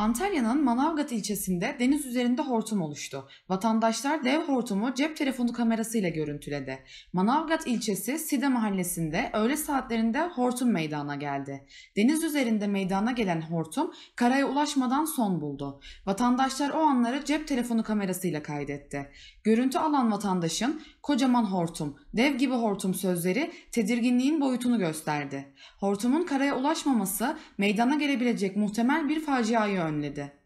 Antalya'nın Manavgat ilçesinde deniz üzerinde hortum oluştu. Vatandaşlar dev hortumu cep telefonu kamerasıyla görüntüledi. Manavgat ilçesi Side mahallesinde öğle saatlerinde hortum meydana geldi. Deniz üzerinde meydana gelen hortum karaya ulaşmadan son buldu. Vatandaşlar o anları cep telefonu kamerasıyla kaydetti. Görüntü alan vatandaşın kocaman hortum Dev gibi hortum sözleri tedirginliğin boyutunu gösterdi. Hortumun karaya ulaşmaması meydana gelebilecek muhtemel bir faciayı önledi.